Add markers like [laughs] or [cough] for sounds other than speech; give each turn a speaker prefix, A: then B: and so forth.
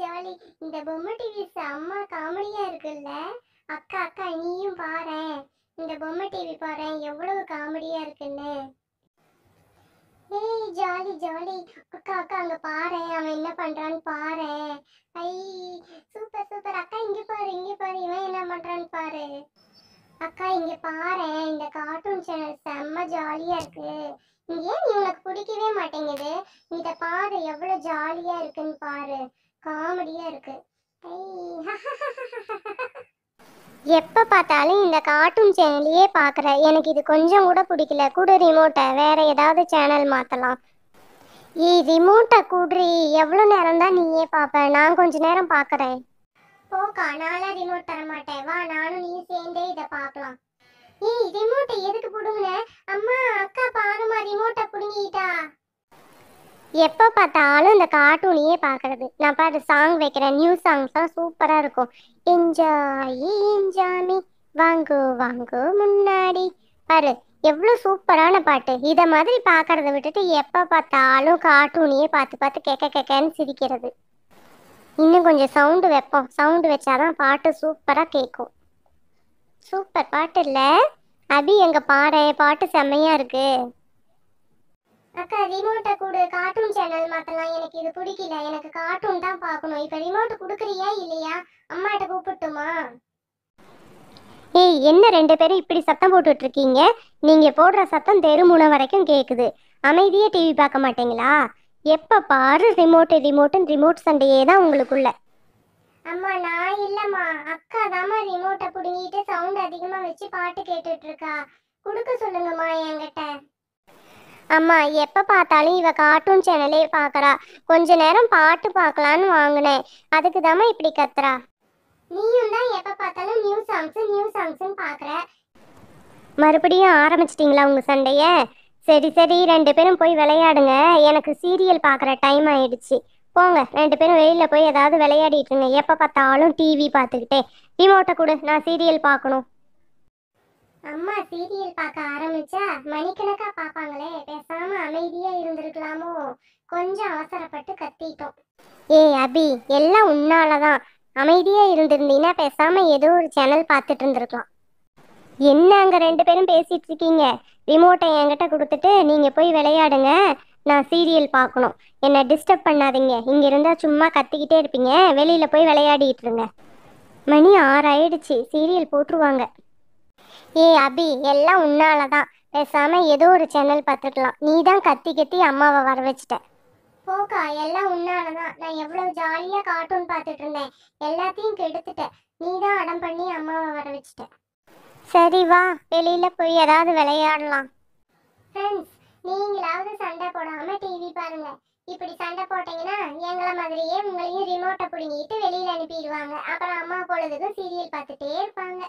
A: jolly இந்த பொம்மை TV செம்ம காமெடியா இருக்குல்ல அக்கா அக்கா நீயும் பாரு இந்த பொம்மை டிவி பாரு எவ்வளவு காமெடியா இருக்குன்னு ஏய் ஜாலி ஜாலி அக்கா அக்கா அங்க பாறேன் அவன் என்ன பண்றான்னு பாறேன் ஐ சூப்பர் சூப்பர் அக்கா இங்க பாரு இங்க பாரு இவன் என்ன பண்றான்னு பாரு அக்கா இங்க பாறேன் இந்த கார்ட்டூன் சேனல் செம்ம ஜாலியா இருக்கு ஏன் நீ உனக்கு பிடிக்கவே மாட்டேங்குது இதை பாரு எவ்வளவு ஜாலியா இருக்குன்னு பாரு காமெடியா இருக்கு [laughs] எப்போ பார்த்தாலும் இந்த கார்ட்டூன் சேனலையே பார்க்குற எனக்கு இது கொஞ்சம் கூட பிடிக்கல கூட ரிமோட்டை வேற ஏதாவது சேனல் மாற்றலாம் ஈ ரிமோட்டை கூடுறி எவ்வளோ நேரம் தான் நீயே பார்ப்ப நான் கொஞ்ச நேரம் பார்க்குறேன் போக்கா நானும் ரிமோட் தர மாட்டேன் வா நானும் நீ சேர்ந்தே இதை பார்க்கலாம் ஈ ரிமோட்டை எதுக்கு போடு எப்போ பார்த்தாலும் இந்த கார்ட்டூனையே பார்க்கறது நான் பாட்டு சாங் வைக்கிறேன் நியூ சாங்ஸ்லாம் சூப்பராக இருக்கும் என்ஜாய் என்ஜாமி வாங்கு வாங்கு முன்னாடி பாரு எவ்வளோ சூப்பரான பாட்டு இதை மாதிரி பார்க்கறத விட்டுட்டு எப்போ பார்த்தாலும் கார்ட்டூனையே பார்த்து பார்த்து கேட்க கேட்கன்னு சிரிக்கிறது இன்னும் கொஞ்சம் சவுண்டு வைப்போம் சவுண்டு வச்சாதான் பாட்டு சூப்பராக கேட்கும் சூப்பர் பாட்டு இல்லை அபி எங்கள் பாட பாட்டு செம்மையாக இருக்குது அக்கா ரிமோட்டை கொடு கார்ட்டூன் சேனல் மாத்தலாம் எனக்கு இது பிடிக்கல எனக்கு கார்ட்டூன் தான் பார்க்கணும் இப்போ ரிமோட் கொடுக்குறியா இல்லையா அம்மாட்ட கூப்பிட்டுமா ஏய் என்ன ரெண்டு பேரும் இப்படி சத்தம் போட்டுட்டு இருக்கீங்க நீங்க போடுற சத்தம் தெரு முனை வரைக்கும் கேட்குது அமைதியே டிவி பார்க்க மாட்டீங்களா எப்ப பாரு ரிமோட் ரிமோட்டுன்னு ரிமோட் சண்டையே தான் உங்களுக்குள்ள அம்மா நான் இல்லைம்மா அக்கா தாம்மா ரிமோட்டை புடுங்கிட்டு சவுண்ட் அதிகமா வச்சு பாட்டு கேட்டுட்டு இருக்கா கொடுக்க சொல்லுங்கம்மா என்கிட்ட அம்மா எப்ப பார்த்தாலும் இவ கார்ட்டூன் சேனலே பாக்குறா கொஞ்ச நேரம் பாட்டு பார்க்கலான்னு வாங்கினேன் அதுக்கு தாமா இப்படி கத்துறா நீயும் தான் எப்ப பார்த்தாலும் நியூ சாங்ஸ் நியூ சாங்ஸ் பாக்குற மறுபடியும் ஆரம்பிச்சிட்டிங்களா உங்க சண்டைய சரி சரி ரெண்டு பேரும் போய் விளையாடுங்க எனக்கு சீரியல் பாக்குற டைம் ஆயிடுச்சு போங்க ரெண்டு பேரும் வெளியில் போய் ஏதாவது விளையாடிட்டுருங்க எப்போ பார்த்தாலும் டிவி பார்த்துக்கிட்டே ரிமோட்டை கொடு நான் சீரியல் பார்க்கணும் அம்மா சீரியல் பார்க்க ஆரம்பிச்சா மணிக்கணக்கா பார்ப்பாங்களே பேசாம அமைதியா இருந்திருக்கலாமோ கொஞ்சம் அவசரப்பட்டு கத்திட்டோம் ஏய் அபி எல்லாம் உன்னாலதான் அமைதியா இருந்திருந்தீங்கன்னா பேசாம ஏதோ ஒரு சேனல் பார்த்துட்டு இருந்திருக்கலாம் என்ன அங்க ரெண்டு பேரும் பேசிட்டு இருக்கீங்க ரிமோட்டை என்கிட்ட கொடுத்துட்டு நீங்க போய் விளையாடுங்க நான் சீரியல் பார்க்கணும் என்னை டிஸ்டர்ப் பண்ணாதீங்க இங்கே இருந்தால் சும்மா கத்திக்கிட்டே இருப்பீங்க வெளியில் போய் விளையாடிட்டு இருங்க மணி ஆறாயிடுச்சு சீரியல் போட்டுருவாங்க ஏ அபி எல்லாம் உன்னால தான் பேசாம ஏதோ ஒரு சேனல் பார்த்துக்கலாம் நீ தான் கத்தி கத்தி அம்மாவை வர வச்சுட்ட போக்கா எல்லாம் உன்னால தான் நான் எவ்வளவு ஜாலியா கார்ட்டூன் பார்த்துட்டு இருந்தேன் எல்லாத்தையும் கெடுத்துட்ட நீ தான் அடம் பண்ணி அம்மாவை வர வச்சுட்ட சரி வா வெளியில போய் ஏதாவது விளையாடலாம் ஃப்ரெண்ட்ஸ் நீங்களாவது சண்டை போடாம டிவி பாருங்க இப்படி சண்டை போட்டீங்கன்னா எங்களை மாதிரியே உங்களையும் ரிமோட்டை பிடுங்கிட்டு வெளியில அனுப்பிடுவாங்க அப்புறம் அம்மா பொழுதுக்கும் சீரியல் பார்த்துட்டே இருப்பாங்க